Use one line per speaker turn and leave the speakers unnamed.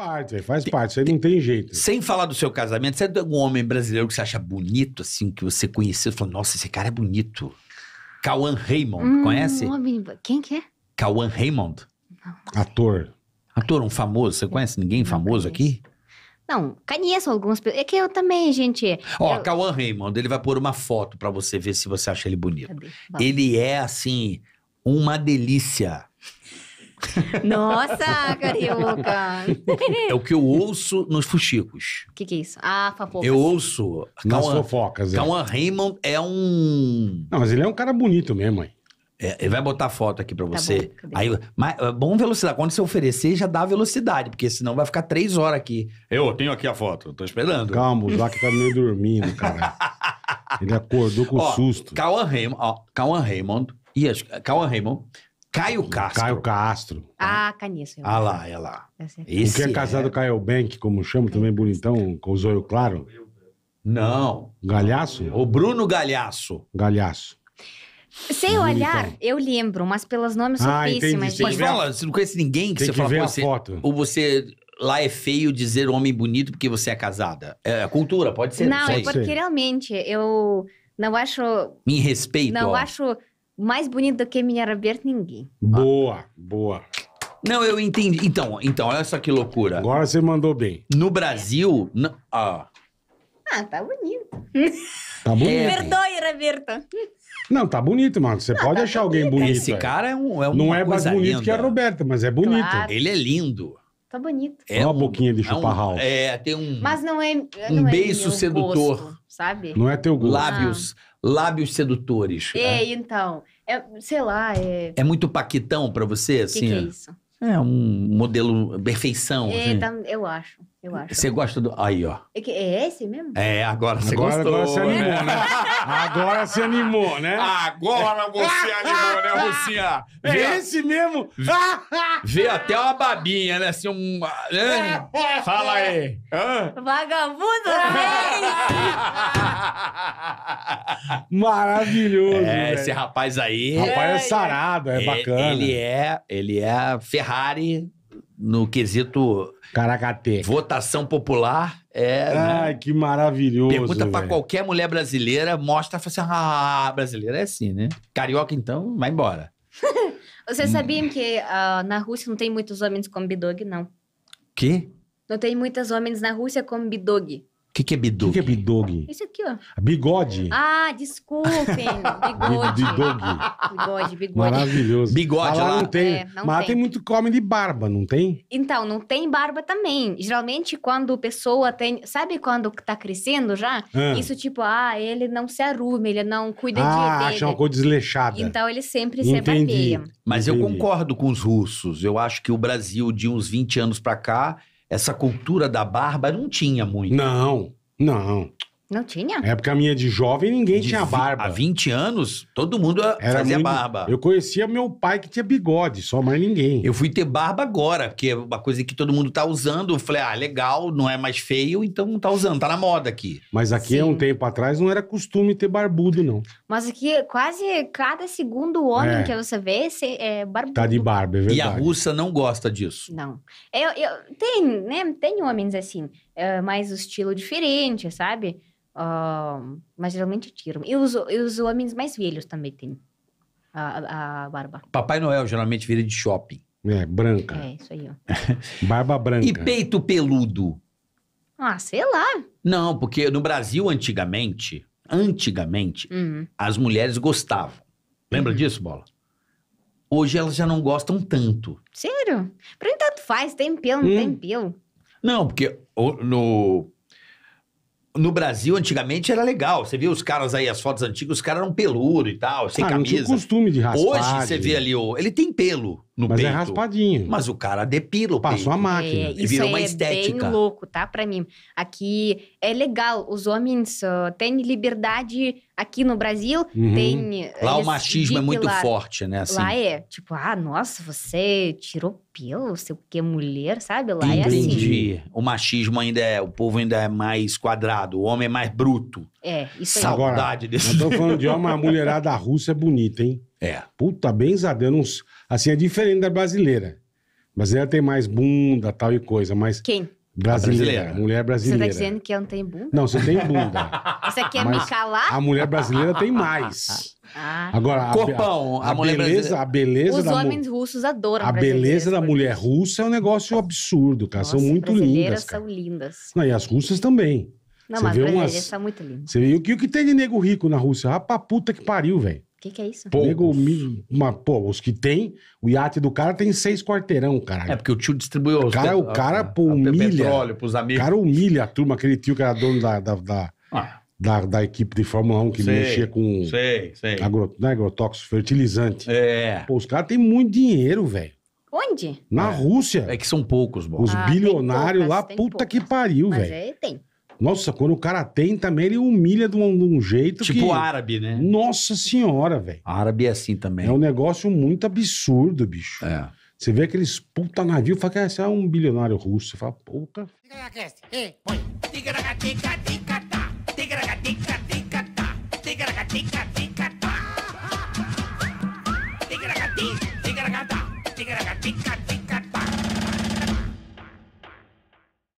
parte, faz tem, parte, isso aí tem, não tem jeito. Sem falar do seu casamento, você é algum homem brasileiro que você acha bonito, assim, que você conheceu, falou, nossa, esse cara é bonito. Cauã Raymond, hum, conhece?
Homem, quem que é?
Cauã Raymond. Não. Ator. Ator, um famoso, você conhece ninguém famoso aqui?
Não, conheço alguns. É que eu também, gente. Ó, eu...
Cauã Raymond, ele vai pôr uma foto para você ver se você acha ele bonito. Ele é, assim, uma delícia.
Nossa, carioca! É
o que eu ouço nos fuxicos.
O que, que é isso? Ah, fofocas. Eu
ouço... Nas Cauã, fofocas, é. Raymond é um... Não, mas ele é um cara bonito mesmo, hein? É, ele vai botar foto aqui pra tá você. Bom, aí, mas, é, bom velocidade. Quando você oferecer, já dá velocidade, porque senão vai ficar três horas aqui. Eu tenho aqui a foto, tô esperando. Calma, o Zac tá meio dormindo, cara. Ele acordou com ó, susto. Cauan Raymond, ó, Raymond, e Cauan Raymond Caio Castro. Caio Castro.
Ah, conheço. Ah lá, é lá. É Esse que é, é. casado é... com
Caio Bank, como chama, também bonitão, com os olhos claros. Não.
Galhaço? O Bruno Galhaço. Galhaço.
Sem olhar, eu lembro, mas pelos nomes ah, são péssimas. Mas fala,
você não conhece ninguém que Tem você que fala ver a você, foto. Ou você lá é feio dizer homem bonito porque você é casada. É, é cultura, pode ser. Não, não é porque
realmente eu não acho.
Me respeito. Não ó.
acho mais bonito do que Minha Aberta, ninguém.
Boa, boa. Não, eu entendi. Então, então, olha só que loucura. Agora você mandou bem. No Brasil. ah,
Ah, tá bonito. Tá bonito. É. Perdoe, Roberto.
Não, tá bonito, mano. Você pode tá achar alguém bonito. esse é. cara é um. É Não é mais bonito linda. que a Roberta, mas é bonito. Claro. Ele é lindo.
Tá bonito. É uma boquinha de
chuparral é um, É, tem um.
Mas não é. Não é um é beijo sedutor. Gosto, sabe? Não é teu gosto. Lábios. Ah.
Lábios sedutores. É, é,
então. É, sei lá. É,
é muito paquitão pra você, assim? O que, que, assim, é, é isso? É um modelo perfeição. É, assim. Tá,
eu acho eu acho.
Você gosta do. Aí, ó.
É, que- é esse mesmo?
É, agora você Agora, gostou. agora você né? animou, né? Agora
você animou, né? Agora você animou, né, Rocinha?
Vê, Esse mesmo. vê até uma babinha, né? Assim, um. Ah, né? Fala aí.
Vagabundo! né?
Maravilhoso. É, esse rapaz aí. rapaz é, é, é. sarado, é, bacana. Ele é, ele é Ferrari no quesito. Caracateca. Votação popular. É, né? Ai, né?
que maravilhoso. Pergunta para
qualquer mulher brasileira, mostra e fala assim: ah, brasileira é assim, né? Carioca, então, vai embora.
Você hum. sabia que uh, na Rússia não tem muitos homens com bidog, não? Que? Não tem muitos homens na Rússia com bidog.
O que, que é bidog? O que, que é bidog? Isso aqui, ó. Bigode.
Ah, desculpem. Bigode. Bigode, bigode. Maravilhoso.
Bigode lá. lá. Não tem, é, não mas tem. tem muito come de barba, não tem?
Então, não tem barba também. Geralmente, quando pessoa tem. Sabe quando tá crescendo já? Ah. Isso tipo, ah, ele não se arruma, ele não cuida ah, de. Ah, acha uma
coisa desleixada. Então,
ele sempre Entendi. se barbeia.
Mas Entendi. eu concordo com os russos. Eu acho que o Brasil, de uns 20 anos pra cá, essa cultura da barba não tinha muito. Não, não.
Não tinha? porque época
minha de jovem, ninguém De tinha barba. Há 20 anos, todo mundo ah, fazia muito- barba. Eu conhecia meu pai que tinha bigode, só mais ninguém. Eu fui ter barba agora, porque é uma coisa que todo mundo tá usando. Eu falei, ah, legal, não é mais feio, então não tá usando, tá na moda aqui. Mas aqui, há um tempo atrás, não era costume ter barbudo, não.
Mas aqui, quase cada segundo homem É. que você vê é barbudo. Tá de
barba, é E a russa não gosta disso.
Não. Eu, eu, tem, né? Tem homens assim, é, mais o estilo diferente, sabe? Uh, mas geralmente tiram. E os, e os homens mais velhos também têm a, a barba.
Papai Noel geralmente vira de shopping. É, branca.
É, isso aí. Ó.
barba branca. E peito peludo?
Ah, sei lá.
Não, porque no Brasil, antigamente, antigamente, uhum. as mulheres gostavam. Lembra uhum. disso, Bola? Hoje elas já não gostam tanto.
Sério? Pra mim tanto faz, tem pelo, não hum. tem pelo.
Não, porque no, no Brasil, antigamente, era legal. Você via os caras aí, as fotos antigas, os caras eram peludo e tal, sem ah, camisa. Não tinha
costume de raspar. Hoje, você vê
ali, o... ele tem pelo no Mas é peito. é raspadinho. Mas o cara depila o Passou peito. a máquina. É, e virou é uma estética. bem louco,
tá? Pra mim. Aqui é legal. Os homens uh, têm liberdade aqui no Brasil. Uhum. Tem, lá o machismo é muito lá, forte, né? Assim. Lá é. Tipo, ah, nossa, você tirou pelo, sei o que, mulher, sabe? Lá é Entendi. é assim.
Entendi. O machismo ainda é... O povo ainda é mais quadrado. O homem é mais bruto. É, isso aí. Saudade Agora, desse... Não tô falando de homem, a mulherada
russa é bonita, hein? É. Puta, bem Não... Assim, é diferente da brasileira. Brasileira tem mais bunda, tal e coisa, mas... Quem? Brasileira, brasileira. mulher brasileira. Você tá dizendo
que eu não tenho bunda?
Não, você tem bunda.
você quer me calar? A mulher brasileira tem
mais.
Ah. Agora, a, Corpão, a, a, a beleza, a
beleza Os da homens
russos adoram A beleza
da mulher russa é um negócio absurdo, cara. Nossa, são muito lindas. As brasileiras são lindas. Não, e as russas também. Não, você mas as brasileiras umas... são muito lindas. Você vê, o que, o que tem de nego rico na Rússia? Ah, pra puta que pariu, velho.
O que, que é isso? Nego,
uma, pô, os que tem, o iate do cara tem seis quarteirão, cara. É porque o tio distribuiu os cara, O cara, pô, humilha. Petróleo pros amigos. O cara humilha a turma, aquele tio que era dono da, da, da, ah. da, da equipe de Fórmula 1 que sei, mexia com sei, sei. Agro, né, agrotóxico, fertilizante.
É. Pô,
os caras têm muito dinheiro, velho.
Onde? Na é.
Rússia. É que são poucos, bom. Os ah, bilionários poucas, lá, puta poucas. que pariu, velho. Mas véio. é, tem. Nossa, quando o cara tem também, ele humilha de um, de um jeito tipo que... Tipo árabe, né? Nossa senhora, velho. Árabe é assim também. É um negócio muito absurdo, bicho. É. Você vê aqueles puta navio, fala que ah, é, esse é um bilionário russo. Você fala, puta...
Diga na